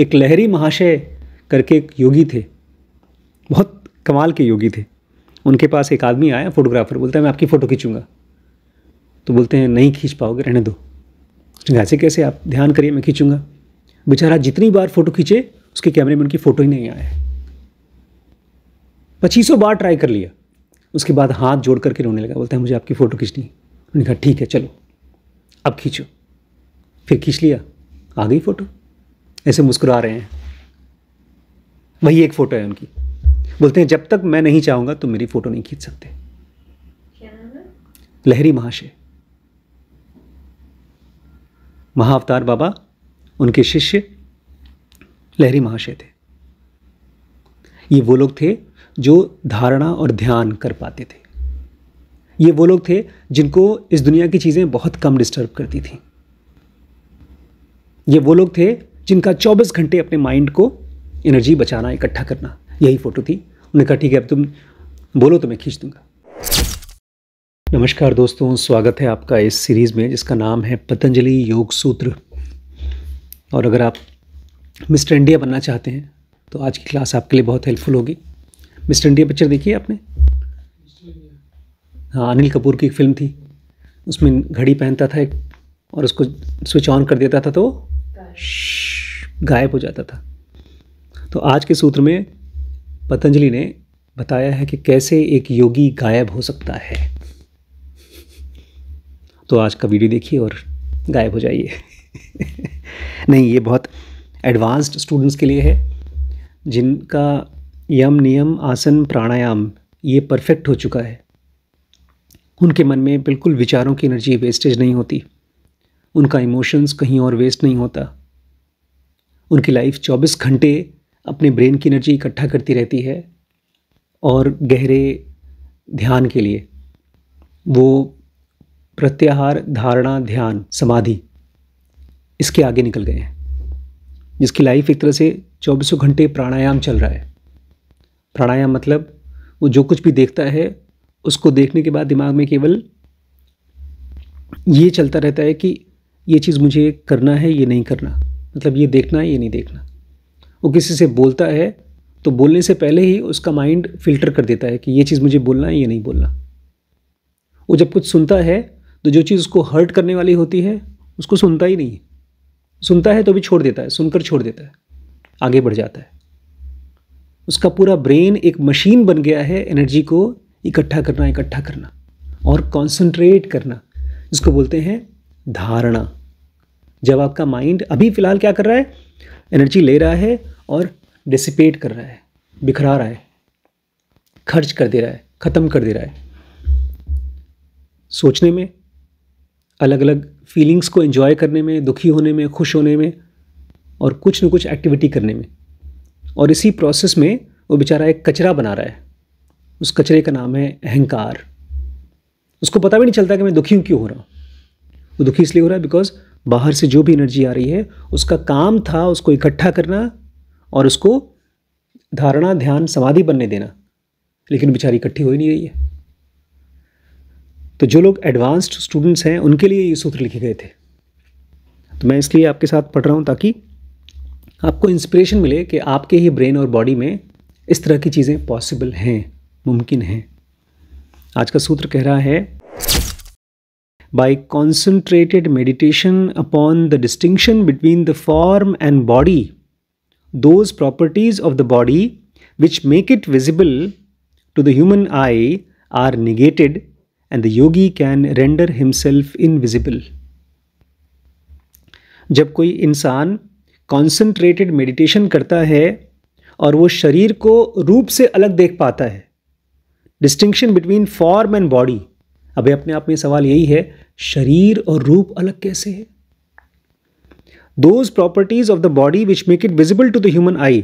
एक लहरी महाशय करके एक योगी थे बहुत कमाल के योगी थे उनके पास एक आदमी आया फोटोग्राफर बोलता है मैं आपकी फ़ोटो खींचूंगा तो बोलते हैं नहीं खींच पाओगे रहने दो ऐसे कैसे आप ध्यान करिए मैं खींचूंगा बेचारा जितनी बार फ़ोटो खींचे उसके कैमरे में उनकी फ़ोटो ही नहीं आया पच्चीसों बार ट्राई कर लिया उसके बाद हाथ जोड़ करके रोने लगा बोलता है मुझे आपकी फ़ोटो खींचनी उन्होंने कहा ठीक है चलो अब खींचो फिर खींच लिया आ गई फ़ोटो ऐसे मुस्कुरा रहे हैं वही एक फ़ोटो है उनकी बोलते हैं जब तक मैं नहीं चाहूँगा तुम मेरी फ़ोटो नहीं खींच सकते लहरी महाशय महाअवतार बाबा उनके शिष्य लहरी महाशय थे ये वो लोग थे जो धारणा और ध्यान कर पाते थे ये वो लोग थे जिनको इस दुनिया की चीज़ें बहुत कम डिस्टर्ब करती थीं ये वो लोग थे जिनका 24 घंटे अपने माइंड को एनर्जी बचाना इकट्ठा करना यही फ़ोटो थी उन्होंने कहा ठीक है अब तुम बोलो तो मैं खींच दूंगा नमस्कार दोस्तों स्वागत है आपका इस सीरीज़ में जिसका नाम है पतंजलि योग सूत्र और अगर आप मिस्टर इंडिया बनना चाहते हैं तो आज की क्लास आपके लिए बहुत हेल्पफुल होगी मिस्टर इंडिया पिक्चर देखी है आपने हाँ अनिल कपूर की एक फिल्म थी उसमें घड़ी पहनता था एक और उसको स्विच ऑन कर देता था तो गायब हो जाता था तो आज के सूत्र में पतंजलि ने बताया है कि कैसे एक योगी गायब हो सकता है तो आज का वीडियो देखिए और गायब हो जाइए नहीं ये बहुत एडवांस्ड स्टूडेंट्स के लिए है जिनका यम नियम आसन प्राणायाम ये परफेक्ट हो चुका है उनके मन में बिल्कुल विचारों की एनर्जी वेस्टेज नहीं होती उनका इमोशंस कहीं और वेस्ट नहीं होता उनकी लाइफ 24 घंटे अपने ब्रेन की एनर्जी इकट्ठा करती रहती है और गहरे ध्यान के लिए वो प्रत्याहार धारणा ध्यान समाधि इसके आगे निकल गए हैं जिसकी लाइफ एक तरह से चौबीसों घंटे प्राणायाम चल रहा है प्राणायाम मतलब वो जो कुछ भी देखता है उसको देखने के बाद दिमाग में केवल ये चलता रहता है कि ये चीज़ मुझे करना है ये नहीं करना मतलब ये देखना है ये नहीं देखना वो किसी से बोलता है तो बोलने से पहले ही उसका माइंड फिल्टर कर देता है कि ये चीज़ मुझे बोलना है ये नहीं बोलना वो जब कुछ सुनता है तो जो चीज़ उसको हर्ट करने वाली होती है उसको सुनता ही नहीं सुनता है तो भी छोड़ देता है सुनकर छोड़ देता है आगे बढ़ जाता है उसका पूरा ब्रेन एक मशीन बन गया है एनर्जी को इकट्ठा करना इकट्ठा करना और कंसंट्रेट करना जिसको बोलते हैं धारणा जब आपका माइंड अभी फ़िलहाल क्या कर रहा है एनर्जी ले रहा है और डिसिपेट कर रहा है बिखरा रहा है खर्च कर दे रहा है ख़त्म कर दे रहा है सोचने में अलग अलग फीलिंग्स को एंजॉय करने में दुखी होने में खुश होने में और कुछ न कुछ एक्टिविटी करने में और इसी प्रोसेस में वो बेचारा एक कचरा बना रहा है उस कचरे का नाम है अहंकार उसको पता भी नहीं चलता कि मैं दुखी क्यों हो रहा हूँ वो दुखी इसलिए हो रहा है बिकॉज बाहर से जो भी एनर्जी आ रही है उसका काम था उसको इकट्ठा करना और उसको धारणा ध्यान समाधि बनने देना लेकिन बेचारी इकट्ठी हो ही नहीं रही है तो जो लोग एडवांस्ड स्टूडेंट्स हैं उनके लिए ये सूत्र लिखे गए थे तो मैं इसलिए आपके साथ पढ़ रहा हूँ ताकि आपको इंस्पिरेशन मिले कि आपके ही ब्रेन और बॉडी में इस तरह की चीज़ें पॉसिबल हैं मुमकिन हैं आज का सूत्र कह रहा है by concentrated meditation upon the distinction between the form and body, those properties of the body which make it visible to the human eye are negated and the yogi can render himself invisible. जब कोई इंसान concentrated meditation करता है और वो शरीर को रूप से अलग देख पाता है distinction between form and body अब अपने आप में सवाल यही है शरीर और रूप अलग कैसे है those properties of the body which make it visible to the human eye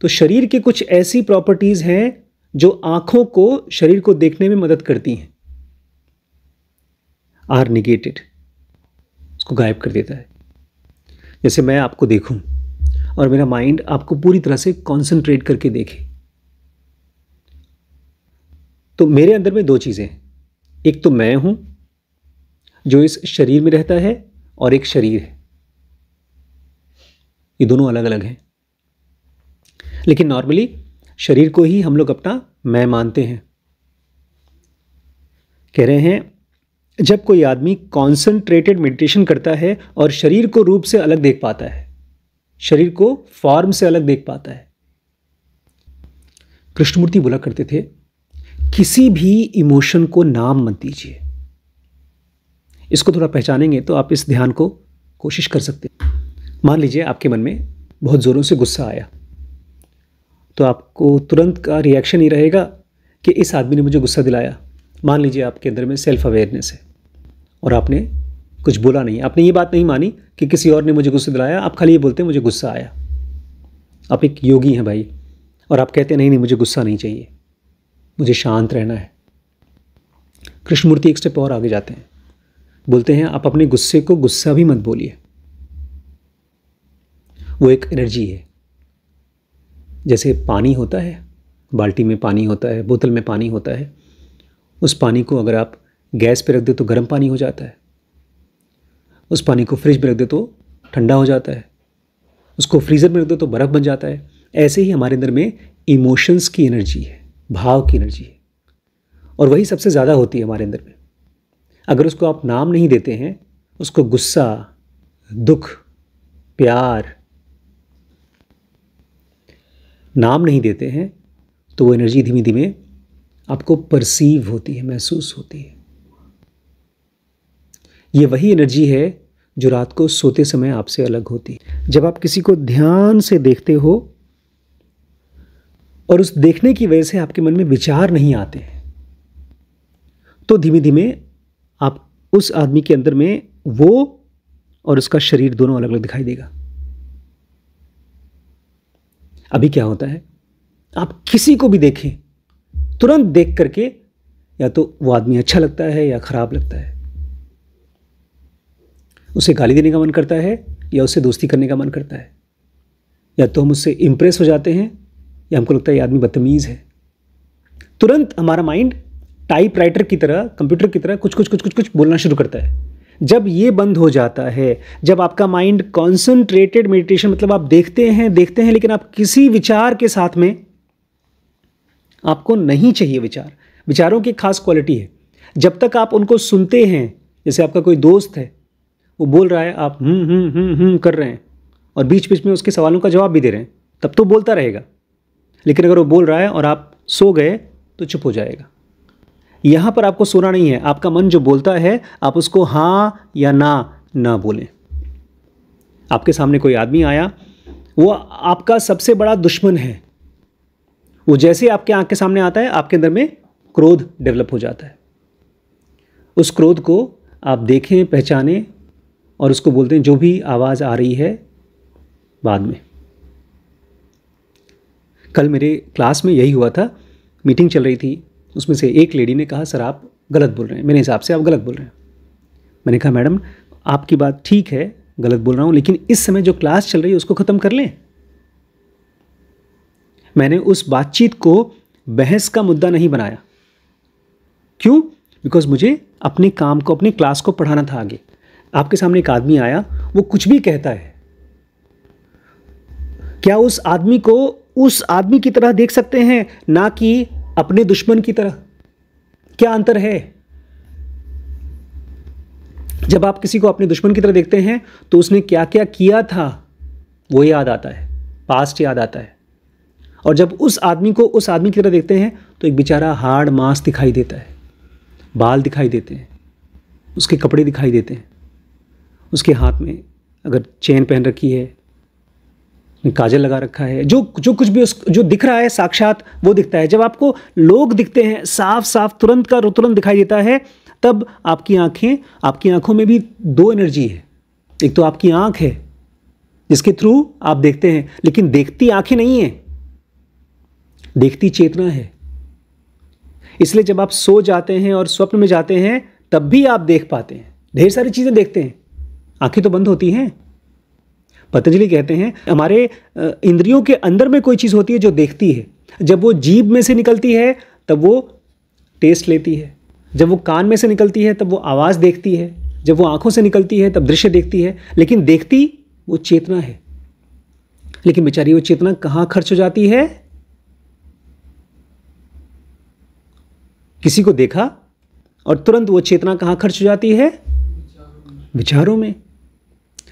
तो शरीर के कुछ ऐसी प्रॉपर्टीज हैं जो आंखों को शरीर को देखने में मदद करती हैं आर निगेटेड उसको गायब कर देता है जैसे मैं आपको देखूं और मेरा माइंड आपको पूरी तरह से कंसंट्रेट करके देखे तो मेरे अंदर में दो चीज़ें हैं एक तो मैं हूं जो इस शरीर में रहता है और एक शरीर है ये दोनों अलग अलग हैं लेकिन नॉर्मली शरीर को ही हम लोग अपना मैं मानते हैं कह रहे हैं जब कोई आदमी कॉन्सेंट्रेटेड मेडिटेशन करता है और शरीर को रूप से अलग देख पाता है शरीर को फॉर्म से अलग देख पाता है कृष्णमूर्ति बोला करते थे किसी भी इमोशन को नाम मत दीजिए इसको थोड़ा पहचानेंगे तो आप इस ध्यान को कोशिश कर सकते हैं मान लीजिए आपके मन में बहुत ज़ोरों से गुस्सा आया तो आपको तुरंत का रिएक्शन ही रहेगा कि इस आदमी ने मुझे गुस्सा दिलाया मान लीजिए आपके अंदर में सेल्फ अवेयरनेस है और आपने कुछ बोला नहीं आपने ये बात नहीं मानी कि किसी और ने मुझे गुस्सा दिलाया आप खाली ये बोलते हैं मुझे गुस्सा आया आप एक योगी हैं भाई और आप कहते हैं नहीं नहीं मुझे गुस्सा नहीं चाहिए मुझे शांत रहना है कृष्णमूर्ति एक स्टेप और आगे जाते हैं बोलते हैं आप अपने गुस्से को गुस्सा भी मत बोलिए वो एक एनर्जी है जैसे पानी होता है बाल्टी में पानी होता है बोतल में पानी होता है उस पानी को अगर आप गैस पर रख दे तो गर्म पानी हो जाता है उस पानी को फ्रिज में रख दे तो ठंडा हो जाता है उसको फ्रीज़र में रख दो तो बर्फ़ बन जाता है ऐसे ही हमारे अंदर में इमोशंस की एनर्जी है भाव की एनर्जी है और वही सबसे ज़्यादा होती है हमारे अंदर में अगर उसको आप नाम नहीं देते हैं उसको गुस्सा दुख प्यार नाम नहीं देते हैं तो वो एनर्जी धीमे धीमे आपको परसीव होती है महसूस होती है ये वही एनर्जी है जो रात को सोते समय आपसे अलग होती है जब आप किसी को ध्यान से देखते हो और उस देखने की वजह से आपके मन में विचार नहीं आते तो धीमे धीमे आप उस आदमी के अंदर में वो और उसका शरीर दोनों अलग अलग दिखाई देगा अभी क्या होता है आप किसी को भी देखें तुरंत देख करके या तो वो आदमी अच्छा लगता है या खराब लगता है उसे गाली देने का मन करता है या उससे दोस्ती करने का मन करता है या तो हम उससे इंप्रेस हो जाते हैं या हमको लगता है ये आदमी बदतमीज़ है तुरंत हमारा माइंड टाइप राइटर की तरह कंप्यूटर की तरह कुछ कुछ कुछ कुछ कुछ बोलना शुरू करता है जब ये बंद हो जाता है जब आपका माइंड कॉन्सनट्रेटेड मेडिटेशन मतलब आप देखते हैं देखते हैं लेकिन आप किसी विचार के साथ में आपको नहीं चाहिए विचार विचारों की खास क्वालिटी है जब तक आप उनको सुनते हैं जैसे आपका कोई दोस्त है वो बोल रहा है आप हम्म हम्म हम्म हम हम्म कर रहे हैं और बीच बीच में उसके सवालों का जवाब भी दे रहे हैं तब तो बोलता रहेगा लेकिन अगर वो बोल रहा है और आप सो गए तो चुप हो जाएगा यहां पर आपको सोना नहीं है आपका मन जो बोलता है आप उसको हाँ या ना ना बोलें आपके सामने कोई आदमी आया वो आपका सबसे बड़ा दुश्मन है वो जैसे आपके आंख के सामने आता है आपके अंदर में क्रोध डेवलप हो जाता है उस क्रोध को आप देखें पहचानें और उसको बोलते हैं जो भी आवाज़ आ रही है बाद में कल मेरे क्लास में यही हुआ था मीटिंग चल रही थी उसमें से एक लेडी ने कहा सर आप गलत बोल रहे हैं मेरे हिसाब से आप गलत बोल रहे हैं मैंने कहा मैडम आपकी बात ठीक है गलत बोल रहा हूँ लेकिन इस समय जो क्लास चल रही है उसको ख़त्म कर लें मैंने उस बातचीत को बहस का मुद्दा नहीं बनाया क्यों बिकॉज मुझे अपने काम को अपने क्लास को पढ़ाना था आगे आपके सामने एक आदमी आया वो कुछ भी कहता है क्या उस आदमी को उस आदमी की तरह देख सकते हैं ना कि अपने दुश्मन की तरह क्या अंतर है जब आप किसी को अपने दुश्मन की तरह देखते हैं तो उसने क्या क्या किया था वो याद आता है पास्ट याद आता है और जब उस आदमी को उस आदमी की तरह देखते हैं तो एक बेचारा हार्ड मांस दिखाई देता है बाल दिखाई देते हैं उसके कपड़े दिखाई देते हैं उसके हाथ में अगर चेन पहन रखी है काजल लगा रखा है जो जो कुछ भी उस जो दिख रहा है साक्षात वो दिखता है जब आपको लोग दिखते हैं साफ साफ तुरंत का तुरंत दिखाई देता है तब आपकी आंखें आपकी आंखों में भी दो एनर्जी है एक तो आपकी आंख है जिसके थ्रू आप देखते हैं लेकिन देखती आंखें नहीं है देखती चेतना है इसलिए जब आप सो जाते हैं और स्वप्न में जाते हैं तब भी आप देख पाते हैं ढेर सारी चीज़ें देखते हैं आंखें तो बंद होती हैं पतंजलि कहते हैं हमारे इंद्रियों के अंदर में कोई चीज़ होती है जो देखती है जब वो जीभ में से निकलती है तब वो टेस्ट लेती है जब वो कान में से निकलती है तब वो आवाज़ देखती है जब वो आंखों से निकलती है तब दृश्य देखती है लेकिन देखती वो चेतना है लेकिन बेचारी वो चेतना कहाँ खर्च हो जाती है किसी को देखा और तुरंत वो चेतना कहाँ खर्च हो जाती है विचारों में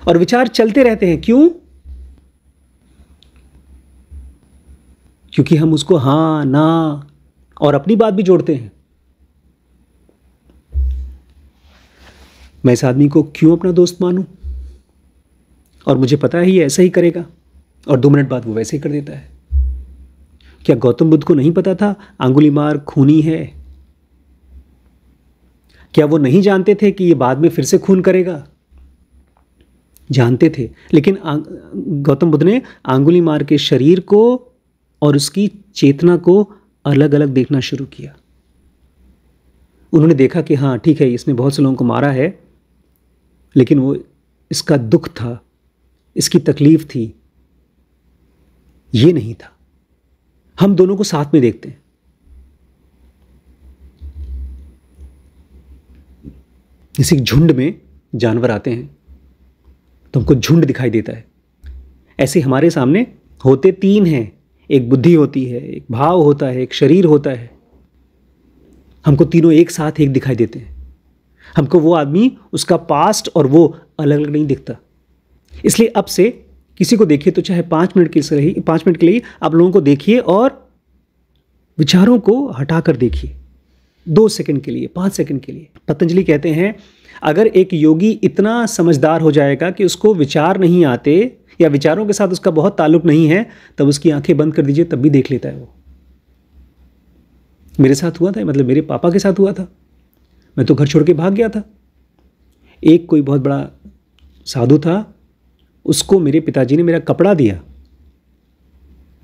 और विचार चलते रहते हैं क्यों क्योंकि हम उसको हां ना और अपनी बात भी जोड़ते हैं मैं इस आदमी को क्यों अपना दोस्त मानूं और मुझे पता है ये ऐसा ही करेगा और दो मिनट बाद वो वैसे ही कर देता है क्या गौतम बुद्ध को नहीं पता था आंगुली मार खूनी है क्या वो नहीं जानते थे कि ये बाद में फिर से खून करेगा जानते थे लेकिन गौतम बुद्ध ने आंगुली मार के शरीर को और उसकी चेतना को अलग अलग देखना शुरू किया उन्होंने देखा कि हाँ ठीक है इसने बहुत से लोगों को मारा है लेकिन वो इसका दुख था इसकी तकलीफ थी ये नहीं था हम दोनों को साथ में देखते हैं इसी झुंड में जानवर आते हैं तो हमको झुंड दिखाई देता है ऐसे हमारे सामने होते तीन हैं एक बुद्धि होती है एक भाव होता है एक शरीर होता है हमको तीनों एक साथ एक दिखाई देते हैं हमको वो आदमी उसका पास्ट और वो अलग अलग नहीं दिखता इसलिए अब से किसी को देखिए तो चाहे पाँच मिनट के लिए पाँच मिनट के लिए आप लोगों को देखिए और विचारों को हटाकर देखिए दो सेकंड के लिए पाँच सेकंड के लिए पतंजलि कहते हैं अगर एक योगी इतना समझदार हो जाएगा कि उसको विचार नहीं आते या विचारों के साथ उसका बहुत ताल्लुक नहीं है तब उसकी आंखें बंद कर दीजिए तब भी देख लेता है वो मेरे साथ हुआ था मतलब मेरे पापा के साथ हुआ था मैं तो घर छोड़ के भाग गया था एक कोई बहुत बड़ा साधु था उसको मेरे पिताजी ने मेरा कपड़ा दिया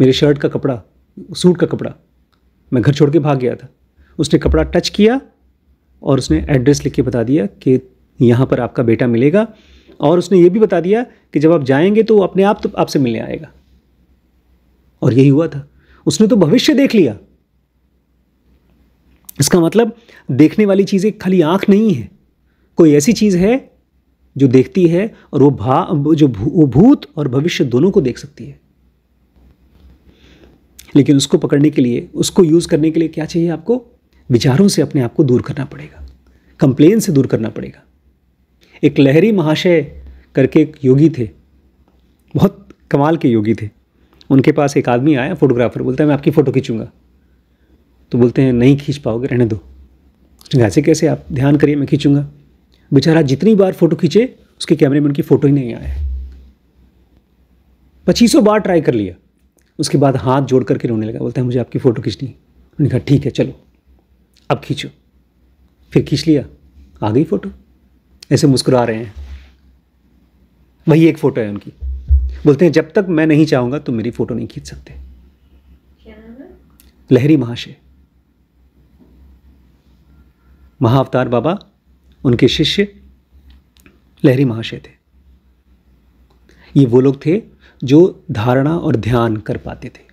मेरे शर्ट का कपड़ा सूट का कपड़ा मैं घर छोड़ के भाग गया था उसने कपड़ा टच किया और उसने एड्रेस लिख के बता दिया कि यहाँ पर आपका बेटा मिलेगा और उसने ये भी बता दिया कि जब आप जाएंगे तो अपने आप तो आपसे मिलने आएगा और यही हुआ था उसने तो भविष्य देख लिया इसका मतलब देखने वाली चीज़ें खाली आंख नहीं है कोई ऐसी चीज़ है जो देखती है और वो भा जो वो भूत और भविष्य दोनों को देख सकती है लेकिन उसको पकड़ने के लिए उसको यूज़ करने के लिए क्या चाहिए आपको विचारों से अपने आप को दूर करना पड़ेगा कंप्लेन से दूर करना पड़ेगा एक लहरी महाशय करके एक योगी थे बहुत कमाल के योगी थे उनके पास एक आदमी आया फोटोग्राफर बोलता है मैं आपकी फ़ोटो खींचूंगा तो बोलते हैं नहीं खींच पाओगे रहने दो ऐसे कैसे आप ध्यान करिए मैं खींचूंगा बेचारा जितनी बार फ़ोटो खींचे उसके कैमरे में उनकी फ़ोटो ही नहीं आया पच्चीसों बार ट्राई कर लिया उसके बाद हाथ जोड़ करके रोने लगा बोलता है मुझे आपकी फ़ोटो खींचनी उन्होंने कहा ठीक है चलो अब खींचो फिर खींच लिया आ गई फ़ोटो ऐसे मुस्कुरा रहे हैं वही एक फ़ोटो है उनकी बोलते हैं जब तक मैं नहीं चाहूंगा तुम मेरी फ़ोटो नहीं खींच सकते लहरी महाशय महाअवतार बाबा उनके शिष्य लहरी महाशय थे ये वो लोग थे जो धारणा और ध्यान कर पाते थे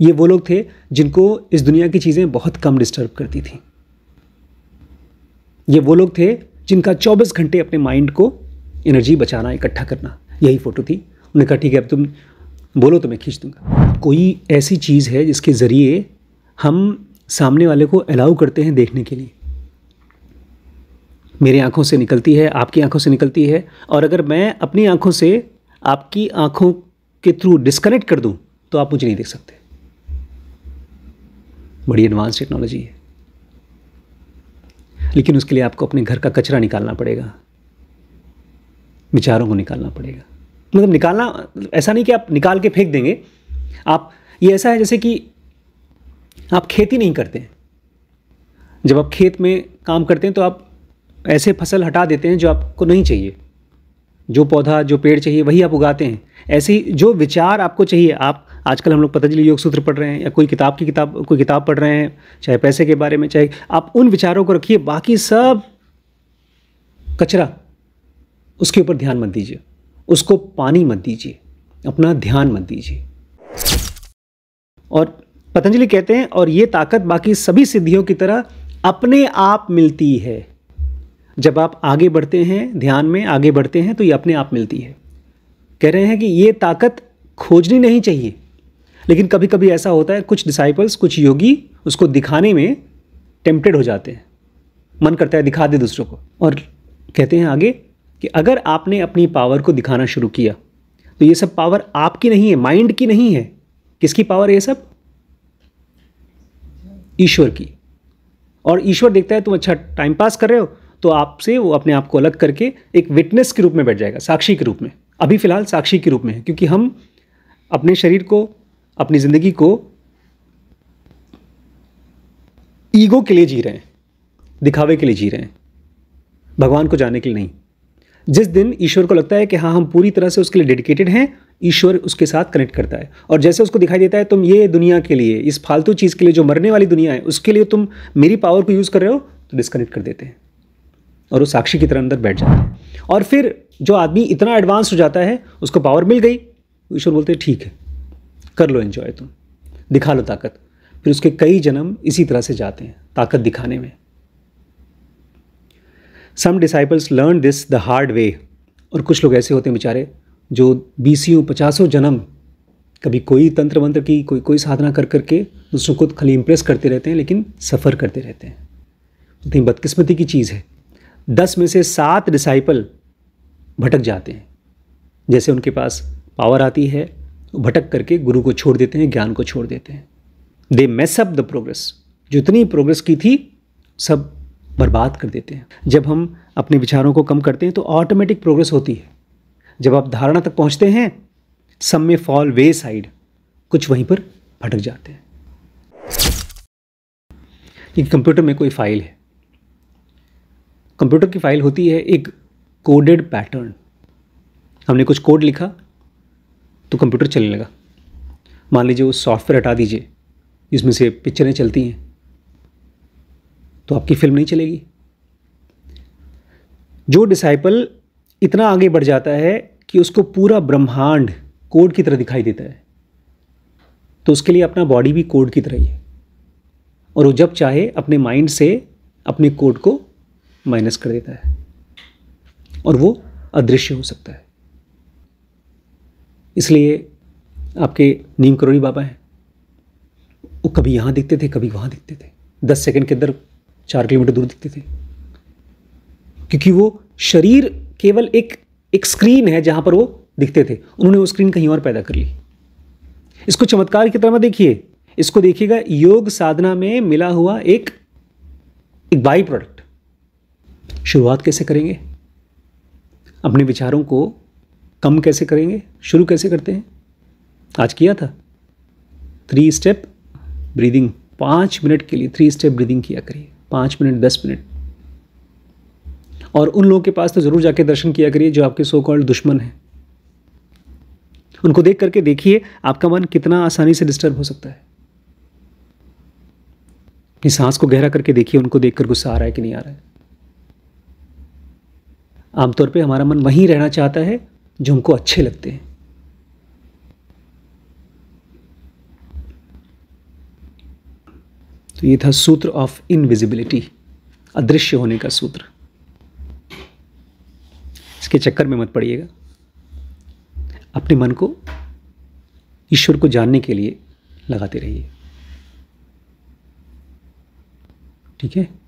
ये वो लोग थे जिनको इस दुनिया की चीज़ें बहुत कम डिस्टर्ब करती थी ये वो लोग थे जिनका 24 घंटे अपने माइंड को एनर्जी बचाना इकट्ठा करना यही फ़ोटो थी उन्होंने कहा ठीक है अब तुम बोलो तो मैं खींच दूंगा कोई ऐसी चीज़ है जिसके ज़रिए हम सामने वाले को अलाउ करते हैं देखने के लिए मेरी आंखों से निकलती है आपकी आंखों से निकलती है और अगर मैं अपनी आंखों से आपकी आंखों के थ्रू डिस्कनेक्ट कर दूं तो आप मुझे नहीं देख सकते बड़ी एडवांस टेक्नोलॉजी है लेकिन उसके लिए आपको अपने घर का कचरा निकालना पड़ेगा विचारों को निकालना पड़ेगा मतलब निकालना ऐसा नहीं कि आप निकाल के फेंक देंगे आप ये ऐसा है जैसे कि आप खेती नहीं करते जब आप खेत में काम करते हैं तो आप ऐसे फसल हटा देते हैं जो आपको नहीं चाहिए जो पौधा जो पेड़ चाहिए वही आप उगाते हैं ऐसे ही जो विचार आपको चाहिए आप आजकल हम लोग पतंजलि योग सूत्र पढ़ रहे हैं या कोई किताब की किताब कोई किताब पढ़ रहे हैं चाहे पैसे के बारे में चाहे आप उन विचारों को रखिए बाकी सब कचरा उसके ऊपर ध्यान मत दीजिए उसको पानी मत दीजिए अपना ध्यान मत दीजिए और पतंजलि कहते हैं और ये ताकत बाकी सभी सिद्धियों की तरह अपने आप मिलती है जब आप आगे बढ़ते हैं ध्यान में आगे बढ़ते हैं तो ये अपने आप मिलती है कह रहे हैं कि ये ताकत खोजनी नहीं चाहिए लेकिन कभी कभी ऐसा होता है कुछ डिसाइपल्स कुछ योगी उसको दिखाने में टेम्पटेड हो जाते हैं मन करता है दिखा दे दूसरों को और कहते हैं आगे कि अगर आपने अपनी पावर को दिखाना शुरू किया तो ये सब पावर आपकी नहीं है माइंड की नहीं है किसकी पावर है ये सब ईश्वर की और ईश्वर देखता है तुम अच्छा टाइम पास कर रहे हो तो आपसे वो अपने आप को अलग करके एक विटनेस के रूप में बैठ जाएगा साक्षी के रूप में अभी फ़िलहाल साक्षी के रूप में है क्योंकि हम अपने शरीर को अपनी ज़िंदगी को ईगो के लिए जी रहे हैं दिखावे के लिए जी रहे हैं भगवान को जाने के लिए नहीं जिस दिन ईश्वर को लगता है कि हाँ हम पूरी तरह से उसके लिए डेडिकेटेड हैं ईश्वर उसके साथ कनेक्ट करता है और जैसे उसको दिखाई देता है तुम ये दुनिया के लिए इस फालतू चीज़ के लिए जो मरने वाली दुनिया है उसके लिए तुम मेरी पावर को यूज़ कर रहे हो तो डिस्कनेक्ट कर देते हैं और वो साक्षी की तरह अंदर बैठ जाते हैं और फिर जो आदमी इतना एडवांस हो जाता है उसको पावर मिल गई ईश्वर बोलते हैं ठीक है कर लो एंजॉय तुम दिखा लो ताकत फिर उसके कई जन्म इसी तरह से जाते हैं ताकत दिखाने में some disciples learn this the hard way और कुछ लोग ऐसे होते हैं बेचारे जो बीसियों पचासों जन्म कभी कोई तंत्र मंत्र की कोई कोई साधना कर करके दूसरों को खाली इंप्रेस करते रहते हैं लेकिन सफ़र करते रहते हैं इतनी बदकिस्मती की चीज़ है दस में से सात डिसाइपल भटक जाते हैं जैसे उनके पास पावर आती है भटक करके गुरु को छोड़ देते हैं ज्ञान को छोड़ देते हैं they mess up the progress जितनी प्रोग्रेस की थी सब बर्बाद कर देते हैं जब हम अपने विचारों को कम करते हैं तो ऑटोमेटिक प्रोग्रेस होती है जब आप धारणा तक पहुंचते हैं सब में फॉल वे साइड कुछ वहीं पर भटक जाते हैं एक कंप्यूटर में कोई फाइल है कंप्यूटर की फाइल होती है एक कोडेड पैटर्न हमने कुछ कोड लिखा तो कंप्यूटर चलने लगा मान लीजिए वो सॉफ्टवेयर हटा दीजिए जिसमें से पिक्चरें चलती हैं तो आपकी फिल्म नहीं चलेगी जो डिसाइपल इतना आगे बढ़ जाता है कि उसको पूरा ब्रह्मांड कोड की तरह दिखाई देता है तो उसके लिए अपना बॉडी भी कोड की तरह ही है और वो जब चाहे अपने माइंड से अपने कोड को माइनस कर देता है और वो अदृश्य हो सकता है इसलिए आपके नीम करोड़ी बाबा हैं वो कभी यहाँ दिखते थे कभी वहाँ दिखते थे दस सेकंड के अंदर चार किलोमीटर दूर दिखते थे क्योंकि वो शरीर केवल एक एक स्क्रीन है जहाँ पर वो दिखते थे उन्होंने वो स्क्रीन कहीं और पैदा कर ली इसको चमत्कार की तरह देखिए इसको देखिएगा योग साधना में मिला हुआ एक एक बाई प्रोडक्ट शुरुआत कैसे करेंगे अपने विचारों को कम कैसे करेंगे शुरू कैसे करते हैं आज किया था थ्री स्टेप ब्रीदिंग पाँच मिनट के लिए थ्री स्टेप ब्रीदिंग किया करिए पाँच मिनट दस मिनट और उन लोगों के पास तो ज़रूर जाके दर्शन किया करिए जो आपके सो कॉल्ड दुश्मन हैं उनको देख करके देखिए आपका मन कितना आसानी से डिस्टर्ब हो सकता है अपनी सांस को गहरा करके देखिए उनको देखकर गुस्सा आ रहा है कि नहीं आ रहा है आमतौर पे हमारा मन वहीं रहना चाहता है जो हमको अच्छे लगते हैं तो ये था सूत्र ऑफ इनविजिबिलिटी अदृश्य होने का सूत्र इसके चक्कर में मत पड़िएगा अपने मन को ईश्वर को जानने के लिए लगाते रहिए ठीक है